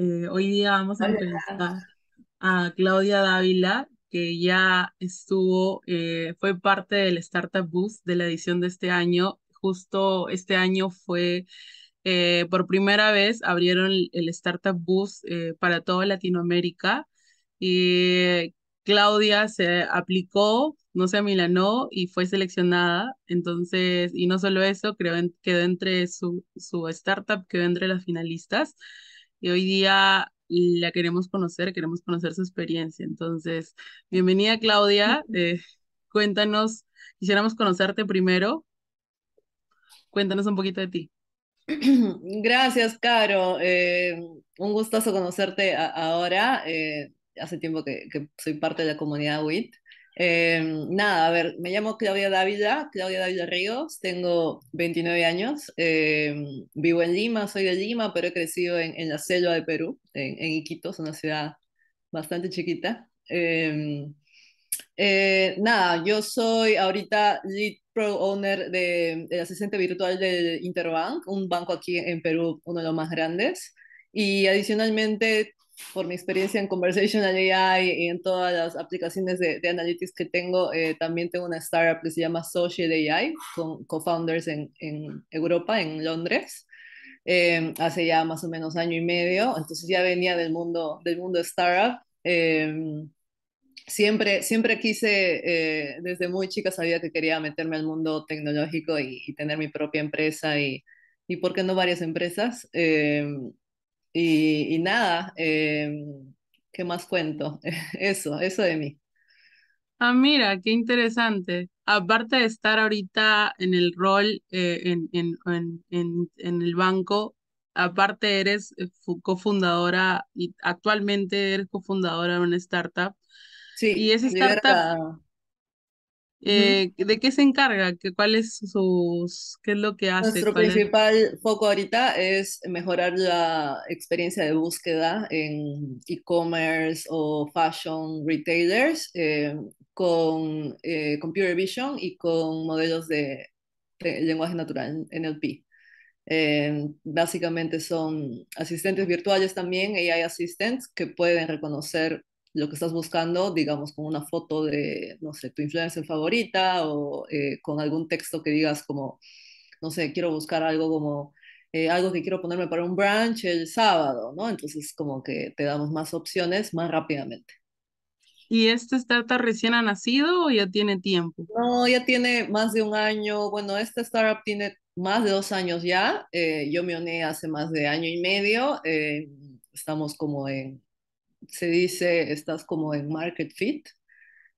Eh, hoy día vamos a presentar a Claudia Dávila, que ya estuvo, eh, fue parte del Startup Boost de la edición de este año. Justo este año fue, eh, por primera vez abrieron el, Startup Boost para toda Latinoamérica. Y Claudia se aplicó, no se amilanó y fue seleccionada. Entonces, y no solo eso, creo quedó entre su, su startup, quedó entre las finalistas y hoy día la queremos conocer, queremos conocer su experiencia. Entonces, bienvenida Claudia, eh, cuéntanos, quisiéramos conocerte primero, cuéntanos un poquito de ti. Gracias, Caro. Eh, un gustazo conocerte ahora. Eh, hace tiempo que, soy parte de la comunidad WIT. Em, nada, a ver, me llamo Claudia Dávila, Claudia Dávila Ríos, tengo 29 años, em, vivo en Lima, soy de Lima, pero he crecido en, la selva de Perú, en, Iquitos, una ciudad bastante chiquita. Em, eh, nada, yo soy ahorita lead pro owner del de asistente virtual del Interbank, un banco aquí en Perú, uno de los más grandes. Y adicionalmente por mi experiencia en Conversational AI y en todas las aplicaciones de, de analytics que tengo, eh, también tengo una startup que se llama Social AI, con co-founders en, en, Europa, en Londres, em, hace ya más o menos año y medio, entonces ya venía del mundo, del mundo startup. Em, siempre, siempre quise, eh, desde muy chica sabía que quería meterme al mundo tecnológico y, tener mi propia empresa y, y por qué no varias empresas. Eh, y, nada, em, ¿qué más cuento? Eso, eso de mí. Ah, mira, qué interesante. Aparte de estar ahorita en el rol eh, en, en, en, el banco, aparte eres eh, cofundadora y actualmente eres cofundadora de una startup. Sí, y esa startup... Eh, ¿De qué se encarga? ¿Qué, ¿Cuál es sus, qué es lo que hace? Nuestro principal foco ahorita es mejorar la experiencia de búsqueda en e-commerce o fashion retailers eh, con eh, computer vision y con modelos de, lenguaje natural, NLP. básicamente son asistentes virtuales también, AI assistants, que pueden reconocer lo que estás buscando, digamos, con una foto de, no sé, tu influencer favorita o eh, con algún texto que digas como, no sé, quiero buscar algo como, eh, algo que quiero ponerme para un brunch el sábado, ¿no? Entonces, como que te damos más opciones más rápidamente. ¿Y este startup recién ha nacido o ya tiene tiempo? No, ya tiene más de un año. Bueno, esta startup tiene más de dos años ya. Eh, yo me uní hace más de año y medio. estamos como en se dice estás como en market fit,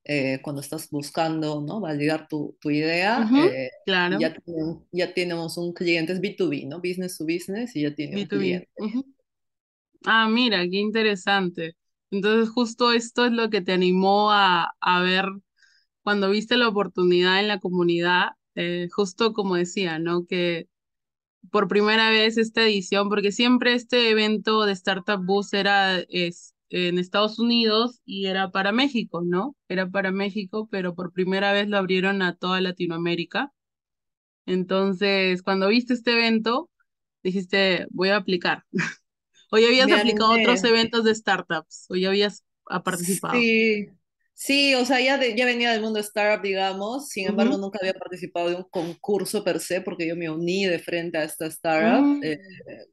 eh, cuando estás buscando ¿no? validar tu, tu idea, eh, claro. ya, ya, tenemos un cliente, es B2B, ¿no? Business to business y ya tiene un cliente. Ah, mira, qué interesante. Entonces justo esto es lo que te animó a, ver cuando viste la oportunidad en la comunidad, eh, justo como decía, ¿no? Que por primera vez esta edición, porque siempre este evento de Startup Bus era es, en Estados Unidos y era para México, ¿no? Era para México, pero por primera vez lo abrieron a toda Latinoamérica. Entonces, cuando viste este evento, dijiste, voy a aplicar. Hoy habías aplicado a otros eventos de startups, Hoy habías habías participado. Sí, Sí, o sea, ya, ya venía del mundo startup, digamos, sin embargo, nunca había participado de un concurso per se, porque yo me uní de frente a esta startup, mm. eh,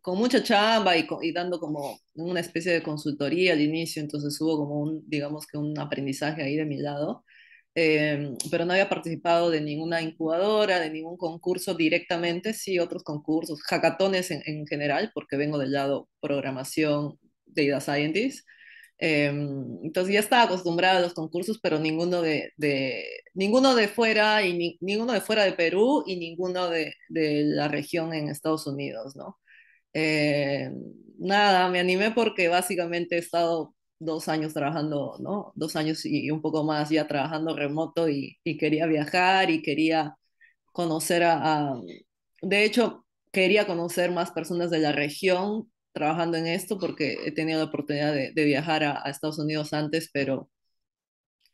con mucha chamba y, dando como una especie de consultoría al inicio, entonces hubo como un, digamos que un aprendizaje ahí de mi lado, em, pero no había participado de ninguna incubadora, de ningún concurso directamente, sí, otros concursos, hackatones en, en general, porque vengo del lado programación, data scientist, Em, entonces ya estaba acostumbrada a los concursos, pero ninguno de, ninguno de fuera y ninguno de fuera de Perú y ninguno de, de la región en Estados Unidos, ¿no? Eh, nada, me animé porque básicamente he estado dos años trabajando, ¿no? Dos años y un poco más ya trabajando remoto y, quería viajar y quería conocer a, a, de hecho, quería conocer más personas de la región trabajando en esto porque he tenido la oportunidad de, viajar a, Estados Unidos antes, pero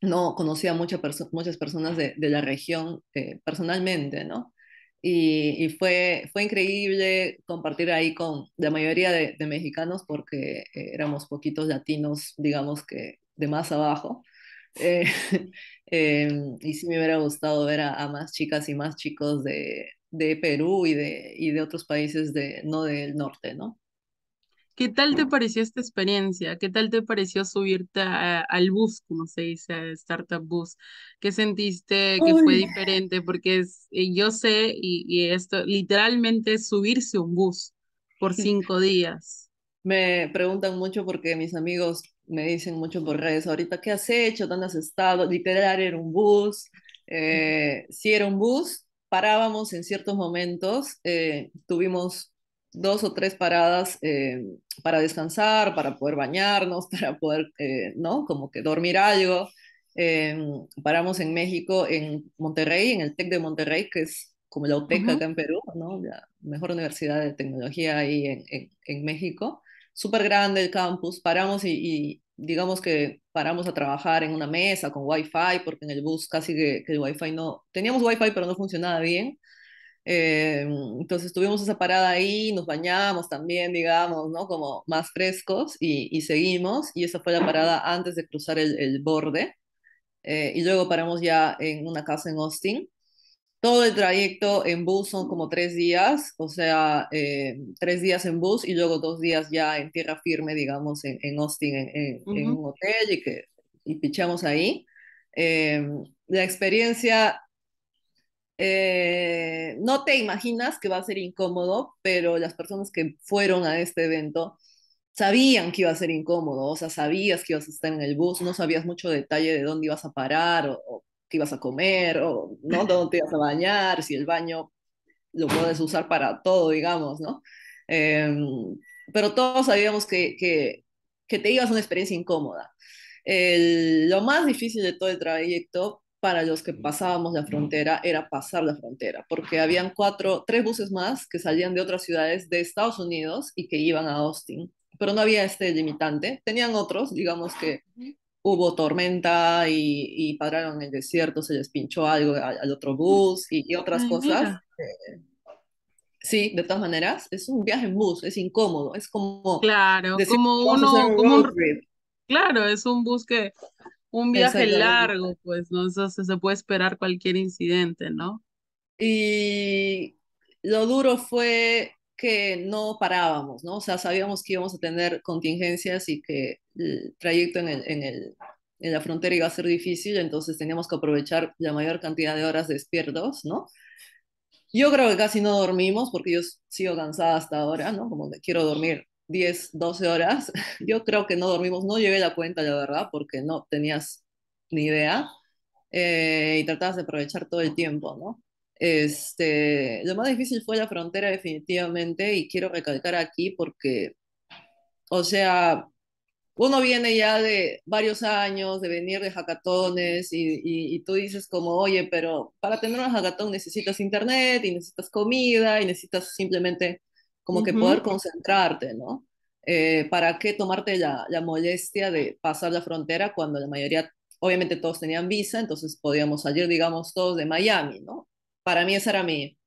no conocía muchas muchas personas de, la región eh, personalmente, ¿no? Y, fue, fue increíble compartir ahí con la mayoría de, mexicanos porque eh, éramos poquitos latinos, digamos que de más abajo. Eh, em, y sí me hubiera gustado ver a, más chicas y más chicos de, de Perú y de, y de otros países de, no del norte, ¿no? ¿Qué tal te pareció esta experiencia? ¿Qué tal te pareció subirte al bus, como se dice, Startup Bus? ¿Qué sentiste que fue diferente? Porque eh, yo sé, y, esto literalmente es subirse un bus por cinco días. Me preguntan mucho porque mis amigos me dicen mucho por redes, ahorita, ¿qué has hecho? ¿Dónde has estado? Literal era un bus. Eh, si era un bus, parábamos en ciertos momentos, eh, tuvimos dos o tres paradas eh, para descansar, para poder bañarnos, para poder, eh, ¿no? Como que dormir algo. Eh, paramos en México, en Monterrey, en el TEC de Monterrey, que es como la UTEC acá en Perú, ¿no? La mejor universidad de tecnología ahí en, México. Súper grande el campus. Paramos y, digamos que paramos a trabajar en una mesa con Wi-Fi, porque en el bus casi que, que el Wi-Fi no... Teníamos Wi-Fi, pero no funcionaba bien eh, entonces tuvimos esa parada ahí, nos bañamos también, digamos, ¿no? Como más frescos y, seguimos. Y esa fue la parada antes de cruzar el, borde. Eh, y luego paramos ya en una casa en Austin. Todo el trayecto en bus son como tres días, o sea, eh, tres días en bus y luego dos días ya en tierra firme, digamos, en, en Austin, en, un hotel y, que, y pichamos ahí. Eh, la experiencia eh, no te imaginas que va a ser incómodo, pero las personas que fueron a este evento sabían que iba a ser incómodo, o sea, sabías que ibas a estar en el bus, no sabías mucho detalle de dónde ibas a parar o, qué ibas a comer o ¿no? dónde te ibas a bañar, si el baño lo puedes usar para todo, digamos, ¿no? Em, pero todos sabíamos que, que, te ibas a una experiencia incómoda. lo más difícil de todo el trayecto para los que pasábamos la frontera era pasar la frontera, porque habían cuatro, tres buses más que salían de otras ciudades de Estados Unidos y que iban a Austin, pero no había este limitante. Tenían otros, digamos que hubo tormenta y, y pararon en el desierto, se les pinchó algo al, otro bus y, otras cosas. Eh, sí, de todas maneras, es un viaje en bus, es incómodo, es como... Claro, como uno... como un, claro, es un bus que un viaje largo, pues, ¿no? Entonces se puede esperar cualquier incidente, ¿no? Y lo duro fue que no parábamos, ¿no? O sea, sabíamos que íbamos a tener contingencias y que el trayecto en, en la frontera iba a ser difícil, entonces teníamos que aprovechar la mayor cantidad de horas despiertos, ¿no? Yo creo que casi no dormimos porque yo sigo cansada hasta ahora, ¿no? Como quiero dormir 10, 12 horas. Yo creo que no dormimos, no llevé la cuenta, la verdad, porque no tenías ni idea. Eh, y tratabas de aprovechar todo el tiempo, ¿no? Este, lo más difícil fue la frontera definitivamente y quiero recalcar aquí porque, o sea, uno viene ya de varios años, de venir de hackatones y, y, tú dices como, oye, pero para tener un hackatón necesitas internet y necesitas comida y necesitas simplemente como que poder concentrarte, ¿no? Eh, ¿Para qué tomarte la, molestia de pasar la frontera cuando la mayoría, obviamente todos tenían visa, entonces podíamos salir, digamos, todos de Miami, ¿no? Para mí esa era mi,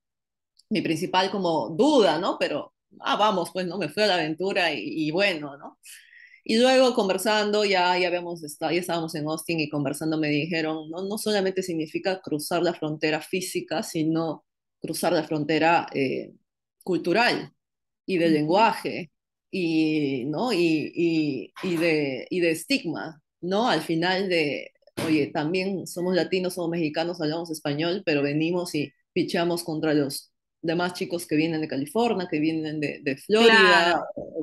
mi principal como duda, ¿no? Pero, ah, vamos, pues, ¿no? Me fui a la aventura y, bueno, ¿no? Y luego conversando, ya, ya, habíamos estábamos en Austin y conversando me dijeron, no, no solamente significa cruzar la frontera física, sino cruzar la frontera eh, cultural, y de lenguaje y, ¿no? y, y, y de, y de estigma, ¿no? Al final de, oye, también somos latinos, somos mexicanos, hablamos español, pero venimos y pichamos contra los demás chicos que vienen de California, que vienen de, Florida.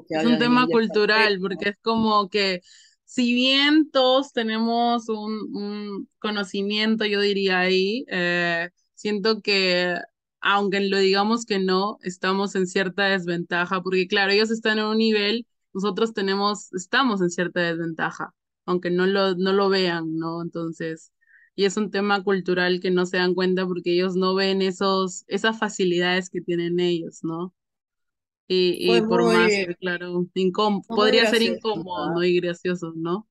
es un tema cultural, porque es como que si bien todos tenemos un, un conocimiento, yo diría ahí, eh, siento que aunque lo digamos que no, estamos en cierta desventaja, porque claro, ellos están en un nivel, nosotros tenemos, estamos en cierta desventaja, aunque no lo, no lo vean, ¿no? Entonces, y es un tema cultural que no se dan cuenta porque ellos no ven esos, esas facilidades que tienen ellos, ¿no? Y, por más, claro, podría ser incómodo y gracioso, ¿no?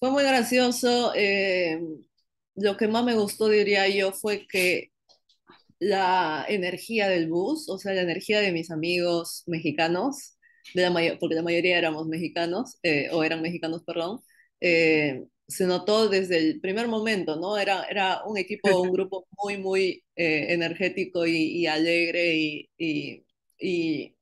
Fue muy gracioso. Eh, lo que más me gustó, diría yo, fue que la energía del bus, o sea, la energía de mis amigos mexicanos, porque la mayoría éramos mexicanos, eh, o eran mexicanos, perdón, eh, se notó desde el primer momento, ¿no? Era, un equipo, un grupo muy, muy eh, energético y, alegre y,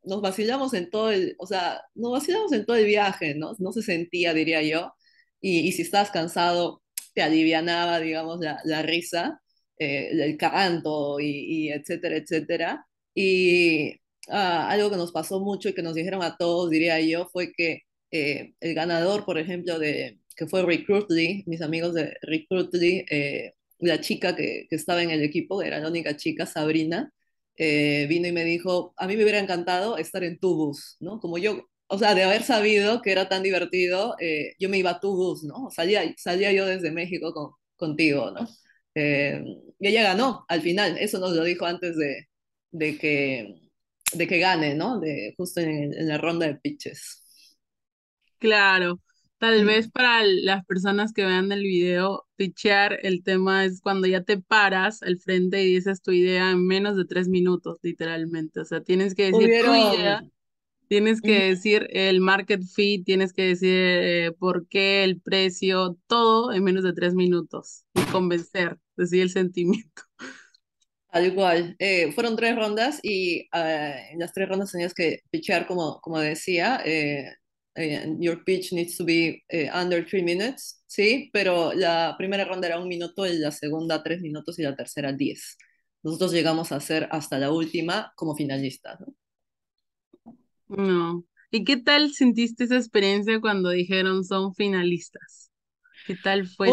nos vacilamos en todo el, o sea, nos vacilamos en todo el viaje, ¿no? No se sentía, diría yo, y, si estás cansado, te alivianaba, digamos, la risa. Eh, el canto y, etcétera, etcétera. Y ah, algo que nos pasó mucho y que nos dijeron a todos, diría yo, fue que eh, el ganador, por ejemplo, de que fue Recruitly, mis amigos de Recruitly, eh, la chica que, que, estaba en el equipo, era la única chica, Sabrina, vino y me dijo, a mí me hubiera encantado estar en tu bus, ¿no? Como yo, o sea, de haber sabido que era tan divertido, yo me iba a tu bus, ¿no? Salía, salía yo desde México con, contigo, ¿no? Eh, y ella ganó al final, eso nos lo dijo antes de, de, que, de que gane, ¿no? De, justo en, la ronda de pitches. Claro, tal vez para las personas que vean el video, pitchar el tema es cuando ya te paras al frente y dices tu idea en menos de tres minutos, literalmente. O sea, tienes que decir tu idea, tienes que decir el market fee, tienes que decir eh, por qué, el precio, todo en menos de tres minutos y convencer decía el sentimiento. Al ah, igual, eh, fueron tres rondas y eh, en las tres rondas tenías que pitchar, como, como decía, eh, your pitch needs to be under three minutes, ¿sí? Pero la primera ronda era un minuto y la segunda tres minutos y la tercera diez. Nosotros llegamos a ser hasta la última como finalistas. ¿no? ¿Y qué tal sentiste esa experiencia cuando dijeron son finalistas? ¿Qué tal fue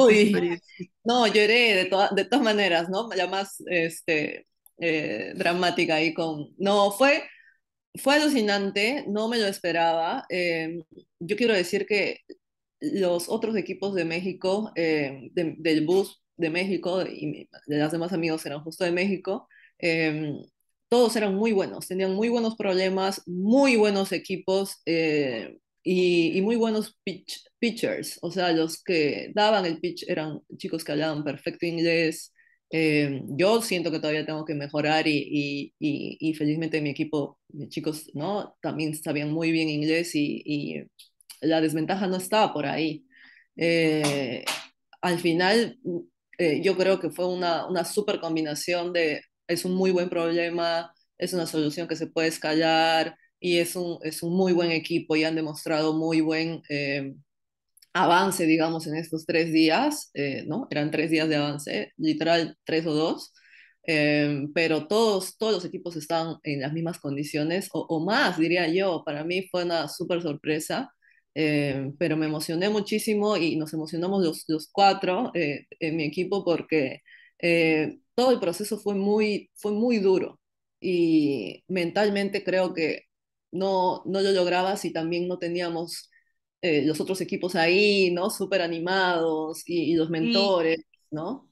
No, lloré de, de todas maneras, ¿no? La más este, eh, dramática ahí con... No, fue, fue alucinante, no me lo esperaba. Eh, yo quiero decir que los otros equipos de México, eh, del bus de México y de los demás amigos eran justo de México, todos eran muy buenos, tenían muy buenos problemas, muy buenos equipos, y, muy buenos pitchers, o sea, los que daban el pitch eran chicos que hablaban perfecto inglés. Eh, yo siento que todavía tengo que mejorar y, y, y, felizmente mi equipo, de chicos, ¿no? También sabían muy bien inglés y, la desventaja no estaba por ahí. Eh, al final, eh, yo creo que fue una, una super combinación de, es un muy buen problema, es una solución que se puede escalar, y es un, es un muy buen equipo y han demostrado muy buen eh, avance, digamos, en estos tres días, eh, ¿no? Eran tres días de avance, literal tres o dos, eh, pero todos, todos los equipos están en las mismas condiciones o, más, diría yo. Para mí fue una súper sorpresa. pero me emocioné muchísimo y nos emocionamos los, los cuatro en mi equipo porque todo el proceso fue muy, fue muy duro y mentalmente creo que no, no lo lograba si también no teníamos eh, los otros equipos ahí, ¿no? Súper animados y, los mentores, ¿no?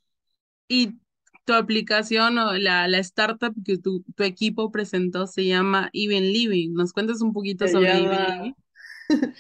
Y tu aplicación o la, startup que tu, tu, equipo presentó se llama Even Living. ¿Nos cuentas un poquito sobre Even Living?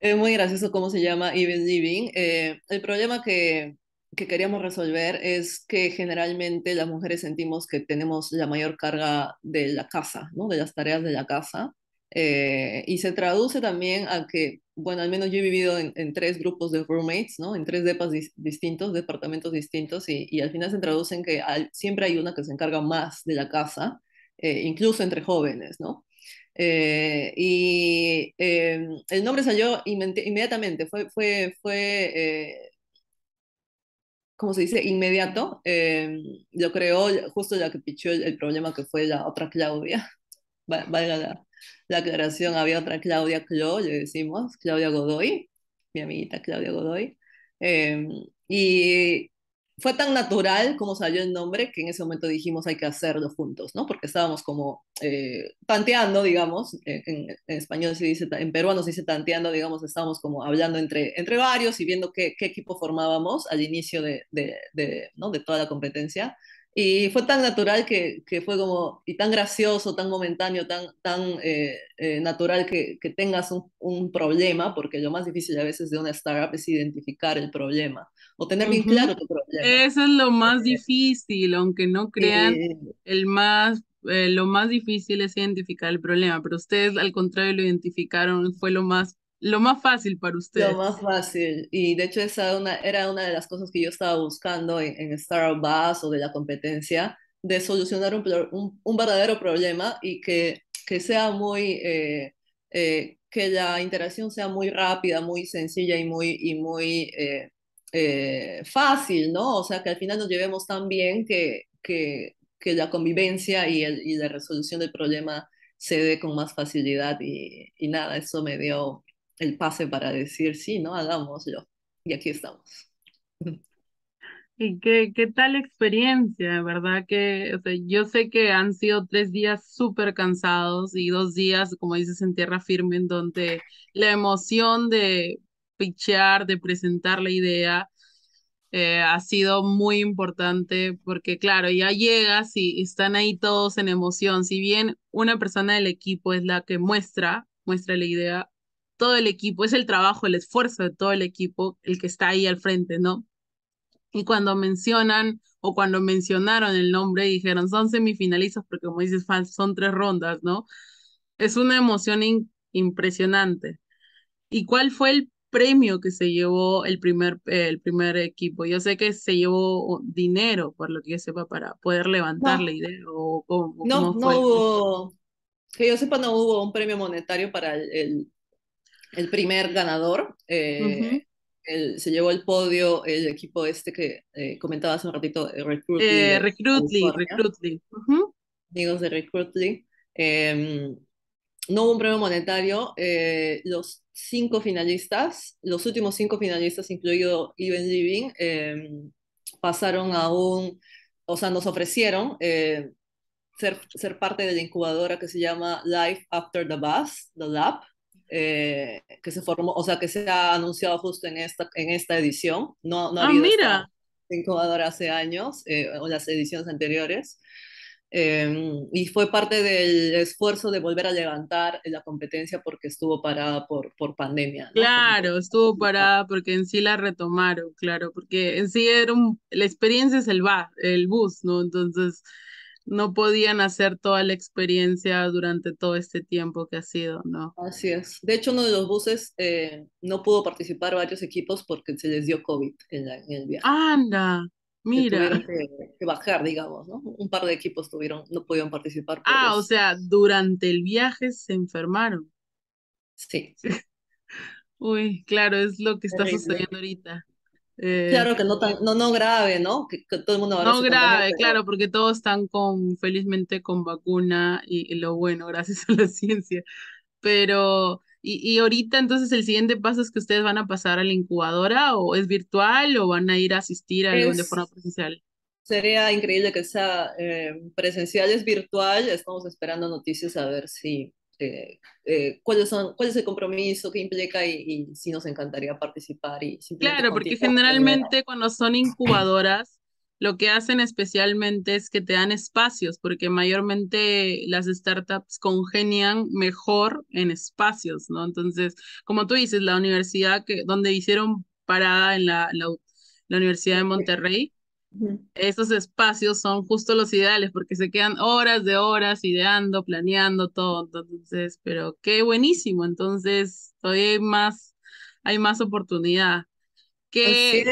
es muy gracioso cómo se llama Even Living. Eh, el problema que, que queríamos resolver es que generalmente las mujeres sentimos que tenemos la mayor carga de la casa, ¿no? de las tareas de la casa, eh, y se traduce también a que, bueno, al menos yo he vivido en, tres grupos de roommates, ¿no? En tres depas distintos, departamentos distintos, y, al final se traduce en que siempre hay una que se encarga más de la casa, eh, incluso entre jóvenes, ¿no? Eh, y el nombre salió inmediatamente, fue, fue, fue Cómo se dice, inmediato, eh, yo creo, justo ya que pichó el, problema que fue la otra Claudia, valga la, la aclaración, había otra Claudia Clo, le decimos, Claudia Godoy, mi amiguita Claudia Godoy, eh, y fue tan natural como salió el nombre que en ese momento dijimos hay que hacerlo juntos, ¿no? Porque estábamos como eh, tanteando, digamos, eh, en, español se dice, en peruano se dice tanteando, digamos, estábamos como hablando entre, entre varios y viendo qué, qué equipo formábamos al inicio de, de, ¿no? de toda la competencia. Y fue tan natural que, que, fue como, y tan gracioso, tan momentáneo, tan, tan eh, natural que, que tengas un, un, problema, porque lo más difícil a veces de una startup es identificar el problema o tener bien claro tu problema. Eso es lo más difícil, aunque no crean, el más, eh, lo más difícil es identificar el problema, pero ustedes al contrario lo identificaron, fue lo más, lo más fácil para ustedes. Lo más fácil, y de hecho esa una, era una de las cosas que yo estaba buscando en, en Starbucks o de la competencia, de solucionar un, un, verdadero problema y que, que sea muy... Eh, eh, que la interacción sea muy rápida, muy sencilla y muy, y muy eh, fácil, ¿no? O sea, que al final nos llevemos tan bien que, que, que la convivencia y, el, y, la resolución del problema se dé con más facilidad y, nada, eso me dio el pase para decir, sí, ¿no? yo Y aquí estamos. ¿Y qué, qué tal experiencia, verdad? Que o sea, yo sé que han sido tres días súper cansados y dos días, como dices, en tierra firme, en donde la emoción de pitchear, de presentar la idea, eh, ha sido muy importante porque, claro, ya llegas y, están ahí todos en emoción. Si bien una persona del equipo es la que muestra, muestra la idea, todo el equipo, es el trabajo, el esfuerzo de todo el equipo el que está ahí al frente, ¿no? Y cuando mencionan o cuando mencionaron el nombre dijeron son semifinalistas porque como dices son tres rondas, ¿no? Es una emoción impresionante. ¿Y cuál fue el premio que se llevó el primer, el primer equipo. Yo sé que se llevó dinero, por lo que yo sepa, para poder levantar la idea. no, no hubo, que yo sepa, no hubo un premio monetario para el, el, primer ganador. Eh, el, se llevó el podio el equipo este que eh, comentaba hace un ratito, eh, Recruitly. Recruitly, Amigos de Recruitly no hubo un premio monetario. Eh, los cinco finalistas, los últimos cinco finalistas, incluido Even Living, em, pasaron a un, o sea, nos ofrecieron eh, ser, parte de la incubadora que se llama Life After the Bus, The Lab, eh, que se formó, o sea, que se ha anunciado justo en esta, en esta edición. No, no ah, incubadora hace años o las ediciones anteriores. Em, y fue parte del esfuerzo de volver a levantar la competencia porque estuvo parada por, por pandemia. Claro, estuvo parada porque en sí la retomaron, claro, porque en sí la experiencia es el, bar, el bus, ¿no? Entonces no podían hacer toda la experiencia durante todo este tiempo que ha sido, ¿no? Así es. De hecho, uno de los buses eh, no pudo participar varios equipos porque se les dio COVID en, en el viaje. ¡Anda! Mira. Que bajar, digamos, ¿no? Un par de equipos tuvieron, no pudieron participar. Ah, o sea, durante el viaje se enfermaron. Sí. Uy, claro, es lo que está sucediendo ahorita. Eh, claro que no, tan, no, no grave, ¿no? Que, todo el mundo No grave, claro, porque todos están con, felizmente con vacuna y, lo bueno, gracias a la ciencia. Pero y, y, ahorita entonces el siguiente paso es que ustedes van a pasar a la incubadora o es virtual o van a ir a asistir a de forma presencial. Sería increíble que sea eh, presencial, es virtual, estamos esperando noticias a ver si eh, eh, cuáles son, cuál es el compromiso que implica y, y si nos encantaría participar. Y claro, porque generalmente cuando son incubadoras lo que hacen especialmente es que te dan espacios, porque mayormente las startups congenian mejor en espacios, ¿no? Entonces, como tú dices, la universidad que, donde hicieron parada en la, la, Universidad de Monterrey, esos espacios son justo los ideales, porque se quedan horas de horas ideando, planeando todo. Entonces, pero qué buenísimo. Entonces, todavía hay más, hay más oportunidad. Así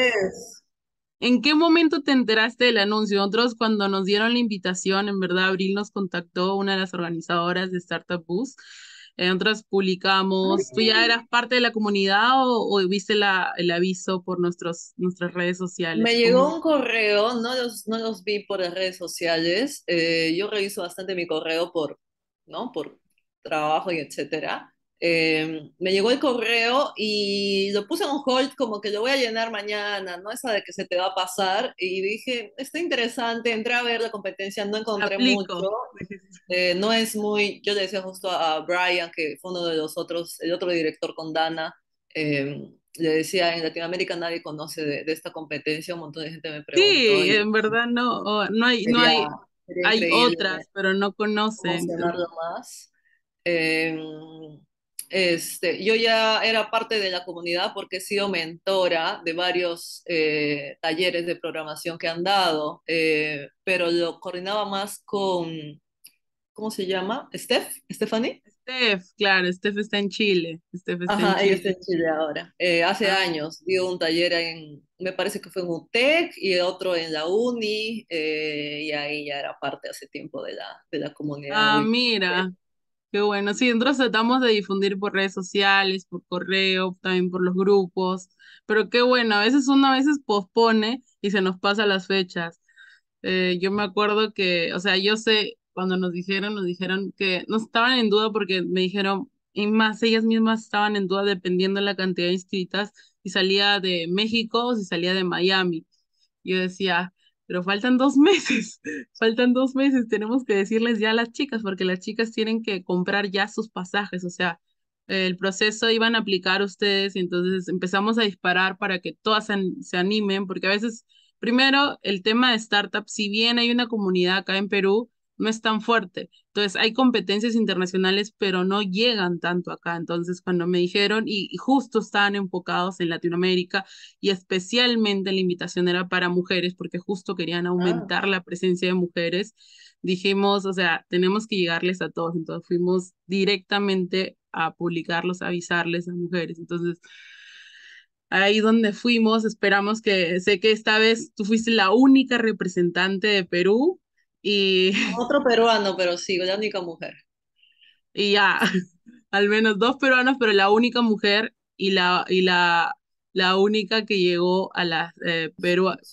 ¿En qué momento te enteraste del anuncio? Nosotros cuando nos dieron la invitación, en verdad, Abril nos contactó, una de las organizadoras de Startup Boost. Nosotros publicamos, ¿tú ya eras parte de la comunidad o, viste la, el aviso por nuestros, nuestras redes sociales? Me llegó un correo, no los, vi por las redes sociales, eh, yo reviso bastante mi correo por, ¿no? por trabajo y etcétera. Eh, me llegó el correo y lo puse en hold como que lo voy a llenar mañana, ¿no? Esa de que se te va a pasar. Y dije, está interesante, entré a ver la competencia, no encontré mucho. Eh, no es muy, yo le decía justo a Brian, que fue uno de los otros, el otro director con Dana, eh, le decía, en Latinoamérica nadie conoce de, esta competencia, un montón de gente me preguntó. Sí, en verdad no, oh, no hay, no otras, pero no conocen. Más. Este, yo ya era parte de la comunidad porque he sido mentora de varios eh, talleres de programación que han dado, eh, pero lo coordinaba más con, ¿cómo se llama? ¿Steph? ¿Stephanie? Steph, claro, Steph está en Chile. Steph Ajá, en Chile ahora. Eh, hace ah. años dio un taller en, me parece que fue en UTEC y otro en la UNI, y ahí ya era parte hace tiempo de la, de la comunidad. Ah, mira, Qué bueno, sí, nosotros tratamos de difundir por redes sociales, por correo, también por los grupos, pero qué bueno, a veces uno a veces pospone y se nos pasa las fechas. Eh, yo me acuerdo que, o sea, yo sé, cuando nos dijeron, nos dijeron que no estaban en duda porque me dijeron, y más, ellas mismas estaban en duda dependiendo de la cantidad de inscritas, si salía de México o si salía de Miami. Yo decía, pero faltan dos meses, faltan dos meses, tenemos que decirles ya a las chicas, porque las chicas tienen que comprar ya sus pasajes, o sea, el proceso iban a aplicar ustedes y entonces empezamos a disparar para que todas se, animen, porque a veces, primero, el tema de startups, si bien hay una comunidad acá en Perú, no es tan fuerte. Entonces, hay competencias internacionales, pero no llegan tanto acá. Entonces, cuando me dijeron, y, justo estaban enfocados en Latinoamérica, y especialmente la invitación era para mujeres, porque justo querían ah. aumentar la presencia de mujeres, dijimos, o sea, tenemos que llegarles a todos. Entonces, fuimos directamente a publicarlos, a avisarles a mujeres. Entonces, ahí donde fuimos, esperamos que, sé que esta vez tú fuiste la única representante de Perú, y... Otro peruano, pero sí, la única mujer. Y ya, al menos dos peruanos, pero la única mujer y la, y la, la única que llegó a las eh,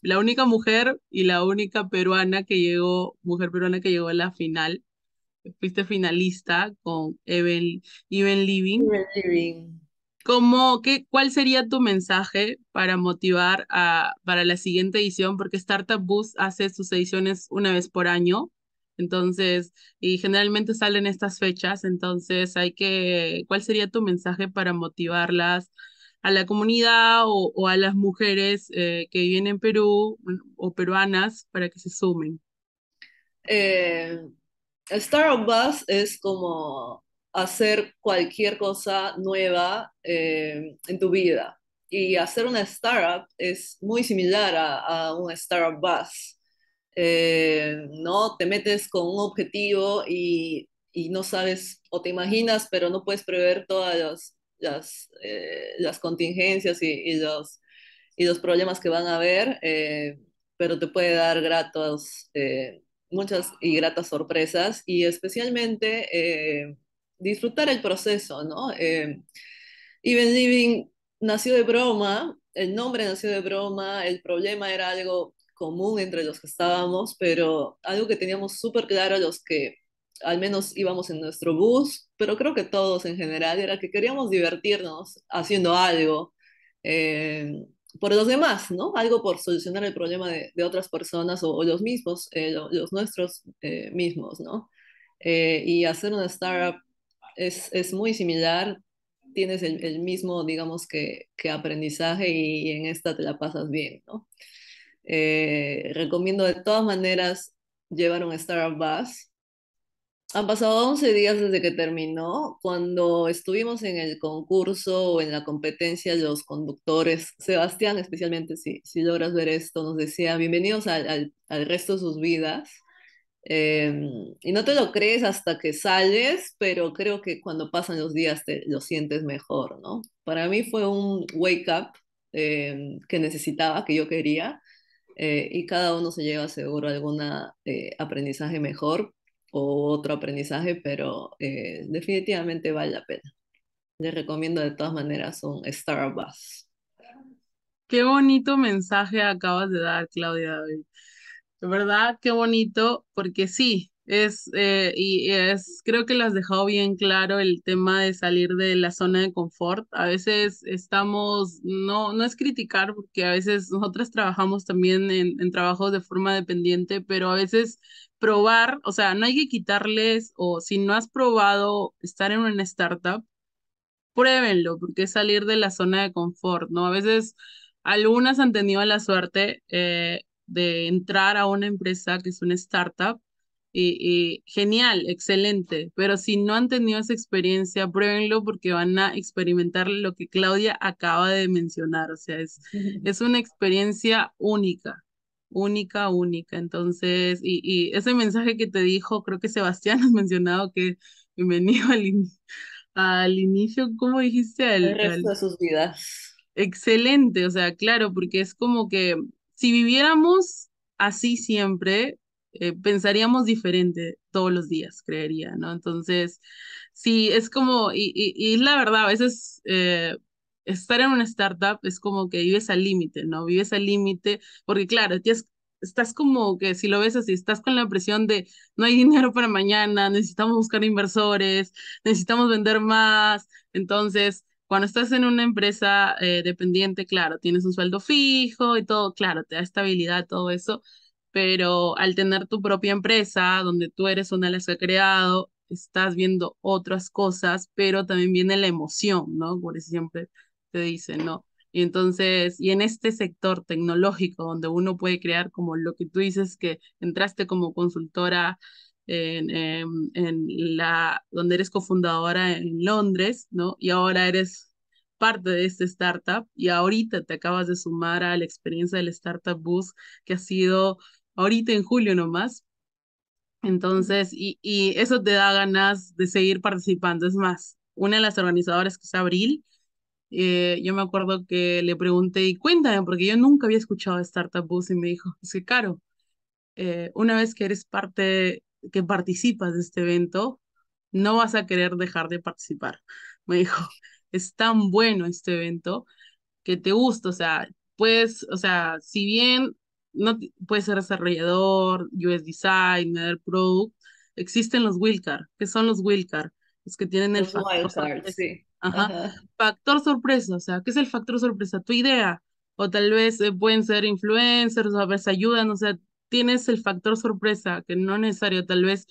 la única mujer y la única peruana que llegó, mujer peruana que llegó a la final. Fuiste finalista con Even, Even Living. Even Living. ¿Cuál sería tu mensaje para motivar a, para la siguiente edición? Porque Startup Bus hace sus ediciones una vez por año, entonces, y generalmente salen estas fechas, entonces hay que, ¿cuál sería tu mensaje para motivarlas a la comunidad o, a las mujeres eh, que viven en Perú o peruanas para que se sumen? Eh, Startup Bus es como hacer cualquier cosa nueva eh, en tu vida. Y hacer una startup es muy similar a, a un startup bus. Eh, ¿no? Te metes con un objetivo y, no sabes o te imaginas, pero no puedes prever todas las, las, eh, contingencias y, los, y los problemas que van a haber, pero te puede dar gratos, muchas y gratas sorpresas y especialmente disfrutar el proceso, ¿no? Even eh, Living nació de broma, el nombre nació de broma, el problema era algo común entre los que estábamos, pero algo que teníamos súper claro los que al menos íbamos en nuestro bus, pero creo que todos en general, era que queríamos divertirnos haciendo algo eh, por los demás, ¿no? Algo por solucionar el problema de, otras personas o, los mismos, eh, los nuestros mismos, ¿no? y hacer una startup es, muy similar, tienes el, mismo, digamos, que, aprendizaje y, en esta te la pasas bien, ¿no? Eh, recomiendo de todas maneras llevar un Startup Bus. Han pasado 11 días desde que terminó. Cuando estuvimos en el concurso o en la competencia, los conductores, Sebastián especialmente, si, si logras ver esto, nos decía, bienvenidos al, al resto de sus vidas. Em, y no te lo crees hasta que sales, pero creo que cuando pasan los días te lo sientes mejor, ¿no? Para mí fue un wake up em, que necesitaba, que yo quería, eh, y cada uno se lleva seguro algún eh, aprendizaje mejor o otro aprendizaje, pero eh, definitivamente vale la pena. Les recomiendo de todas maneras un Starbucks. Qué bonito mensaje acabas de dar, Claudia. David. ¿verdad? Qué bonito, porque sí, es, eh, y es, creo que lo has dejado bien claro el tema de salir de la zona de confort. A veces estamos, no, no es criticar, porque a veces nosotras trabajamos también en, en trabajos de forma dependiente, pero a veces probar, o sea, no hay que quitarles, o si no has probado estar en una startup, pruébenlo, porque es salir de la zona de confort, ¿no? A veces algunas han tenido la suerte, eh, de entrar a una empresa que es una startup, y, genial, excelente, pero si no han tenido esa experiencia, pruébenlo porque van a experimentar lo que Claudia acaba de mencionar, o sea, es, es una experiencia única, única, única. Entonces, y, ese mensaje que te dijo, creo que Sebastián has mencionado que bienvenido al, al inicio, ¿cómo dijiste? Al, resto de sus vidas. Excelente, o sea, claro, porque es como que si viviéramos así siempre, eh, pensaríamos diferente todos los días, creería, ¿no? Entonces, sí, es como, y, y, la verdad, a veces eh, estar en una startup es como que vives al límite, ¿no? Vives al límite, porque claro, tienes, estás como que, si lo ves así, estás con la presión de no hay dinero para mañana, necesitamos buscar inversores, necesitamos vender más, entonces... Cuando estás en una empresa eh, dependiente, claro, tienes un sueldo fijo y todo, claro, te da estabilidad, todo eso, pero al tener tu propia empresa, donde tú eres una de las que ha creado, estás viendo otras cosas, pero también viene la emoción, ¿no? Por eso siempre te dicen, ¿no? Y entonces, y en este sector tecnológico, donde uno puede crear como lo que tú dices, que entraste como consultora en, em, en, la, donde eres cofundadora en Londres, ¿no? Y ahora eres parte de este startup y ahorita te acabas de sumar a la experiencia del Startup Bus que ha sido ahorita en julio nomás. Entonces, y, y eso te da ganas de seguir participando. Es más, una de las organizadoras que es Abril, eh, yo me acuerdo que le pregunté, y cuéntame, porque yo nunca había escuchado Startup Bus y me dijo, es que Caro, eh, una vez que eres parte que participas de este evento, no vas a querer dejar de participar. Me dijo, es tan bueno este evento que te gusta, o sea, puedes, o sea, si bien no puedes ser desarrollador, US designer, product, existen los Wilcar, que son los Wilcar, los que tienen el factor sorpresa. o sea, ¿qué es el factor sorpresa? Tu idea, o tal vez eh, pueden ser influencers, o a veces ayudan, o sea, tienes el factor sorpresa, que no es necesario, tal vez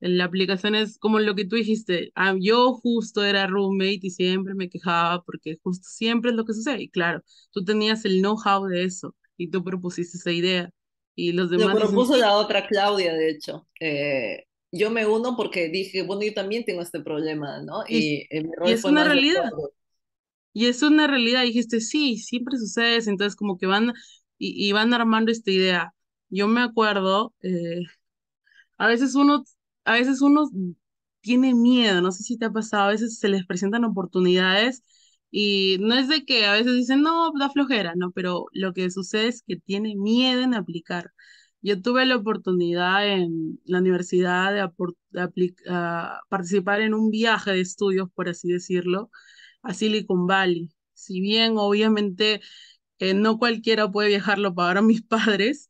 la aplicación es como lo que tú dijiste, ah, yo justo era roommate y siempre me quejaba porque justo siempre es lo que sucede. Y claro, tú tenías el know-how de eso y tú propusiste esa idea. Y los demás... Lo propuso la otra Claudia, de hecho. Eh, yo me uno porque dije, bueno, yo también tengo este problema, ¿no? Y, eh, es una realidad. Y es una realidad. dijiste, sí, siempre sucede. Entonces como que van y van armando esta idea yo me acuerdo, eh, a veces uno, a veces uno tiene miedo, no sé si te ha pasado, a veces se les presentan oportunidades y no es de que a veces dicen, no, da flojera, no, pero lo que sucede es que tiene miedo en aplicar. Yo tuve la oportunidad en la universidad de, participar en un viaje de estudios, por así decirlo, a Silicon Valley. Si bien obviamente eh, no cualquiera puede viajarlo para pagaron mis padres,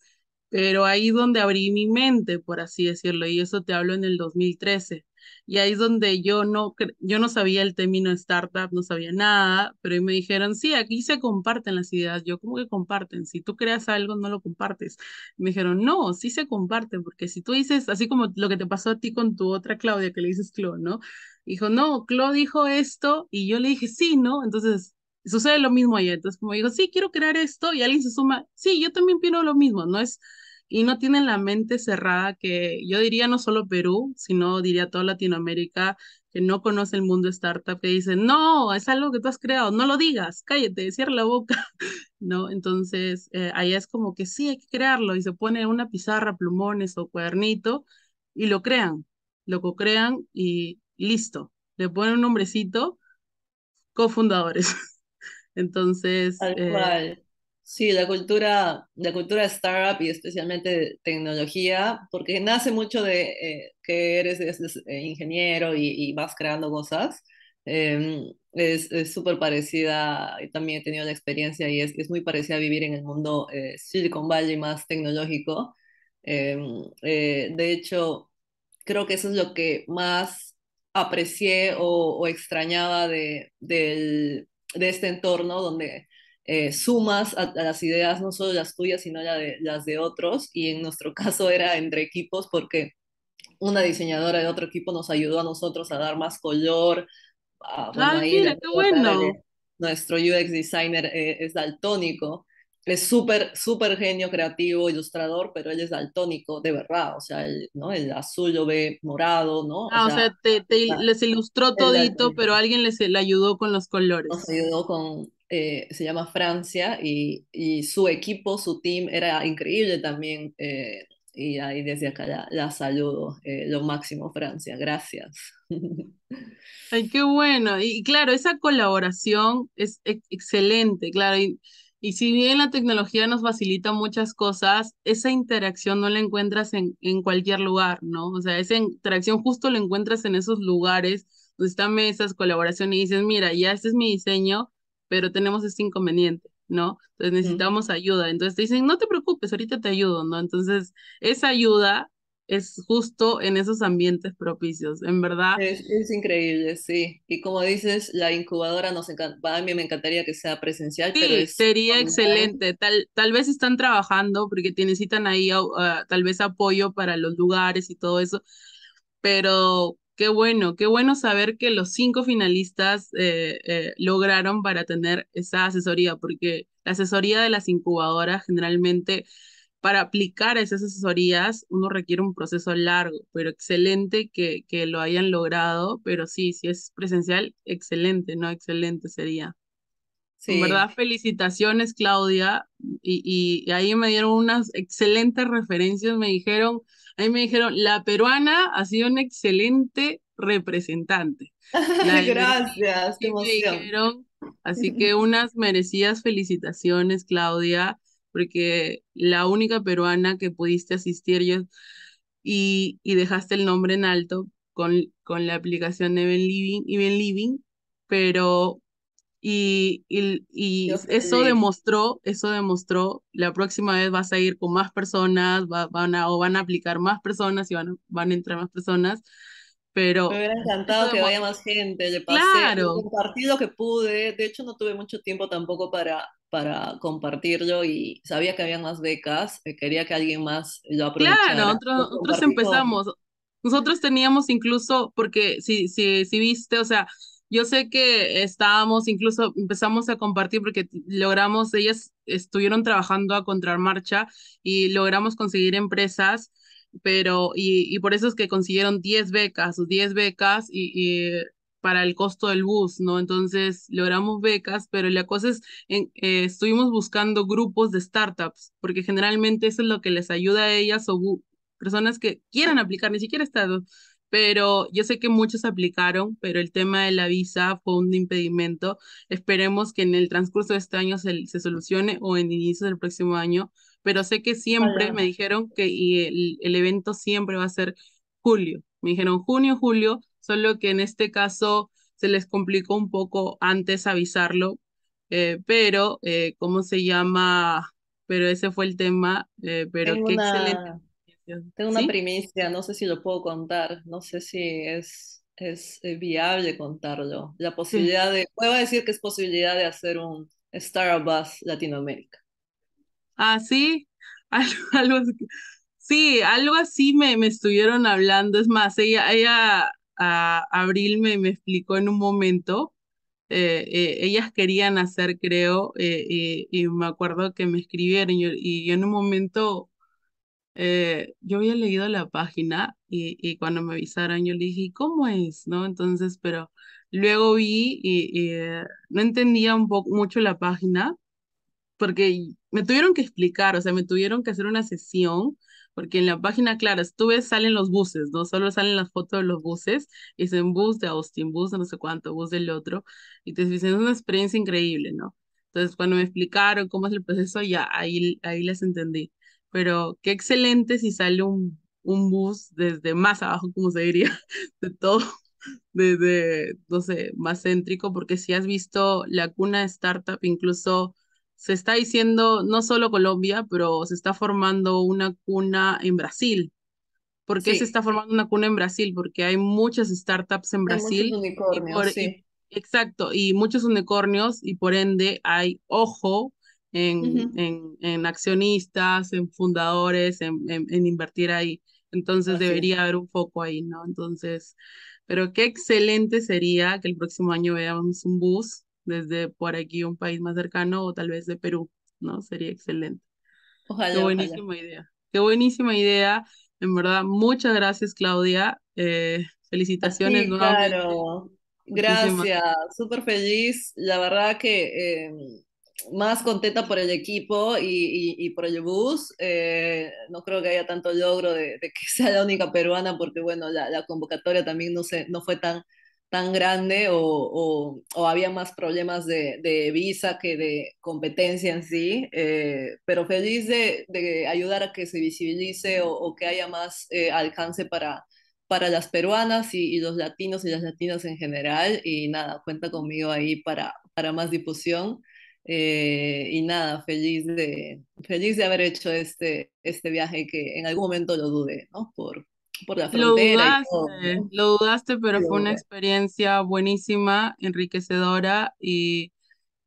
pero ahí es donde abrí mi mente, por así decirlo, y eso te hablo en el 2013. Y ahí es donde yo no, yo no sabía el término startup, no sabía nada, pero ahí me dijeron, sí, aquí se comparten las ideas. Yo, ¿cómo que comparten? Si tú creas algo, no lo compartes. me dijeron, no, sí se comparten, porque si tú dices, así como lo que te pasó a ti con tu otra Claudia, que le dices Clo, ¿no? Dijo, no, Clo dijo esto, y yo le dije, sí, ¿no? Entonces, sucede lo mismo allá. Entonces, como digo, sí, quiero crear esto y alguien se suma, sí, yo también pienso lo mismo, no es y no tienen la mente cerrada que yo diría no solo Perú, sino diría toda Latinoamérica que no conoce el mundo startup, que dicen, no, es algo que tú has creado, no lo digas, cállate, cierra la boca, ¿no? Entonces, eh, allá es como que sí, hay que crearlo y se pone una pizarra, plumones o cuadernito y lo crean, lo co-crean y listo, le ponen un nombrecito, cofundadores. Entonces... Eh, sí, la cultura, la cultura startup y especialmente tecnología, porque nace mucho de eh, que eres, eh, ingeniero y, vas creando cosas. Em, es súper parecida, también he tenido la experiencia y es, es muy parecida a vivir en el mundo Silicon Valley más tecnológico. Em, de hecho, creo que eso es lo que más aprecié o, o extrañaba de, del de este entorno donde eh, sumas a, las ideas, no solo las tuyas, sino las de otros. Y en nuestro caso era entre equipos porque una diseñadora de otro equipo nos ayudó a nosotros a dar más color. A, bueno. Ah, nuestro UX designer eh, es daltónico es súper, súper genio creativo, ilustrador, pero él es daltónico, de verdad, o sea, el, ¿no? el azul lo ve morado, ¿no? Ah, o sea, te, les ilustró todito, pero alguien les le ayudó con los colores. Nos ayudó con, eh, se llama Francia, y, y, su equipo, su team era increíble también, eh, y ahí desde acá la, saludo, eh, lo máximo Francia, gracias. Ay, qué bueno, y claro, esa colaboración es excelente, claro, y y si bien la tecnología nos facilita muchas cosas, esa interacción no la encuentras en, en cualquier lugar, ¿no? O sea, esa interacción justo la encuentras en esos lugares donde están mesas, colaboración y dices, mira, ya este es mi diseño, pero tenemos este inconveniente, ¿no? Entonces necesitamos ayuda. Entonces te dicen, no te preocupes, ahorita te ayudo, ¿no? Entonces esa ayuda es justo en esos ambientes propicios, en verdad. Es, increíble, sí. Y como dices, la incubadora nos encanta, a mí me encantaría que sea presencial. Sí, sería excelente. Tal, tal vez están trabajando porque necesitan ahí ah, tal vez apoyo para los lugares y todo eso, pero qué bueno, qué bueno saber que los cinco finalistas eh, eh, lograron para tener esa asesoría, porque la asesoría de las incubadoras generalmente para aplicar esas asesorías uno requiere un proceso largo, pero excelente que, que lo hayan logrado, pero sí, si es presencial, excelente, ¿no? Excelente sería. Sí. En verdad, felicitaciones, Claudia. Y, y, ahí me dieron unas excelentes referencias. Me dijeron, ahí me dijeron, la peruana ha sido un excelente representante. Gracias, qué emoción. así que unas merecidas felicitaciones, Claudia porque la única peruana que pudiste asistir yo, y, y dejaste el nombre en alto con, con la aplicación de Ben Living, Even Living, pero y, y, eso demostró, eso demostró, la próxima vez vas a ir con más personas, van a, o van a aplicar más personas y van, a, van a entrar más personas, pero... Me hubiera encantado que vaya más gente, le pasé claro. un partido que pude, de hecho no tuve mucho tiempo tampoco para para compartirlo y sabía que había más becas, eh, quería que alguien más lo aprovechara. Claro, nosotros empezamos. Nosotros teníamos incluso, porque si, si, si viste, o sea, yo sé que estábamos, incluso empezamos a compartir porque logramos, ellas estuvieron trabajando a contramarcha y logramos conseguir empresas, pero, y, y por eso es que consiguieron 10 becas, 10 becas y para el costo del bus, ¿no? Entonces logramos becas, pero la cosa es, eh, estuvimos buscando grupos de startups, porque generalmente eso es lo que les ayuda a ellas o personas que quieran aplicar, ni siquiera estado, pero yo sé que muchos aplicaron, pero el tema de la visa fue un impedimento. Esperemos que en el transcurso de este año se, solucione o en inicios inicio del próximo año, pero sé que siempre me dijeron que y el, el evento siempre va a ser julio. Me dijeron junio, julio, solo que en este caso se les complicó un poco antes avisarlo, eh, pero, eh, ¿cómo se llama? Pero ese fue el tema, eh, pero qué una, excelente. Tengo una primicia, no sé si lo puedo contar, no sé si es, es viable contarlo. La posibilidad de, puedo decir que es posibilidad de hacer un Starbucks Latinoamérica. Ah, sí, sí, algo así me, me estuvieron hablando. Es más, ella, ella Abril me, me explicó en un momento, eh, eh, ellas querían hacer, creo, eh, y me acuerdo que me escribieron y, y en un momento yo había leído la página y, cuando me avisaron yo le dije, ¿cómo es? ¿No? Entonces, pero luego vi y, no entendía un poco mucho la página porque me tuvieron que explicar, o sea, me tuvieron que hacer una sesión porque en la página, claro, tú ves, salen los buses, ¿no? Solo salen las fotos de los buses, y dicen bus de Austin, bus de no sé cuánto, bus del otro, y te dicen, es una experiencia increíble, ¿no? Entonces, cuando me explicaron cómo es el proceso, ya ahí, ahí les entendí. Pero qué excelente si sale un, un bus desde más abajo, como se diría, de todo, desde, no sé, más céntrico, porque si has visto la cuna de startup, incluso se está diciendo, no solo Colombia, pero se está formando una cuna en Brasil. ¿Por qué se está formando una cuna en Brasil? Porque hay muchas startups en Brasil. Unicornios, sí. exacto, y muchos unicornios y por ende hay ojo en, en, accionistas, en fundadores, en, invertir ahí. Entonces debería haber un foco ahí, ¿no? Entonces, pero qué excelente sería que el próximo año veamos un bus desde por aquí un país más cercano o tal vez de Perú, ¿no? Sería excelente. Qué buenísima idea. Qué buenísima idea. En verdad, muchas gracias, Claudia. Eh, felicitaciones sí, Claro. Gracias. Súper feliz. La verdad que eh, más contenta por el equipo y, y, por el bus. Eh, no creo que haya tanto logro de, que sea la única peruana, porque bueno, la, convocatoria también no, se, no fue tan tan grande o, o, o había más problemas de, de, visa que de competencia en sí, eh, pero feliz de, de, ayudar a que se visibilice o, que haya más eh, alcance para, para las peruanas y, y, los latinos y las latinas en general. Y nada, cuenta conmigo ahí para, para más difusión. Eh, y nada, feliz de, feliz de haber hecho este, este viaje que en algún momento lo dudé, ¿no? Por, lo dudaste, pero fue una experiencia buenísima, enriquecedora y,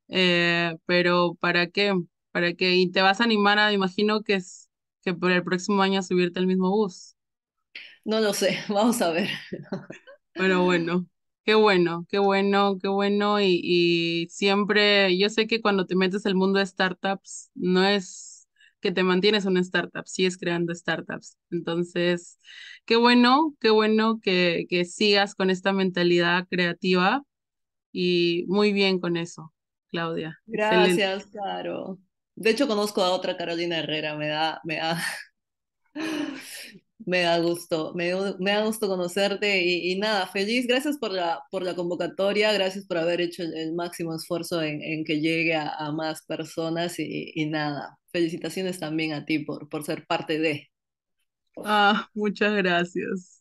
eh, pero ¿para qué? ¿Para qué? Y te vas a animar, a, imagino que es que por el próximo año subirte al mismo bus. No lo sé, vamos a ver. Pero bueno, qué bueno, qué bueno, qué bueno. Y, y siempre, yo sé que cuando te metes al mundo de startups, no es que te mantienes una startup, sigues creando startups. Entonces, qué bueno, qué bueno que, que sigas con esta mentalidad creativa y muy bien con eso, Claudia. Gracias, claro. Caro. De hecho, conozco a otra Carolina Herrera, me da, me da, me da gusto, me, da gusto conocerte y, nada, feliz, gracias por la, por la convocatoria, gracias por haber hecho el, máximo esfuerzo en, que llegue a, más personas y, y nada, felicitaciones también a ti por, por ser parte de. Ah, muchas gracias.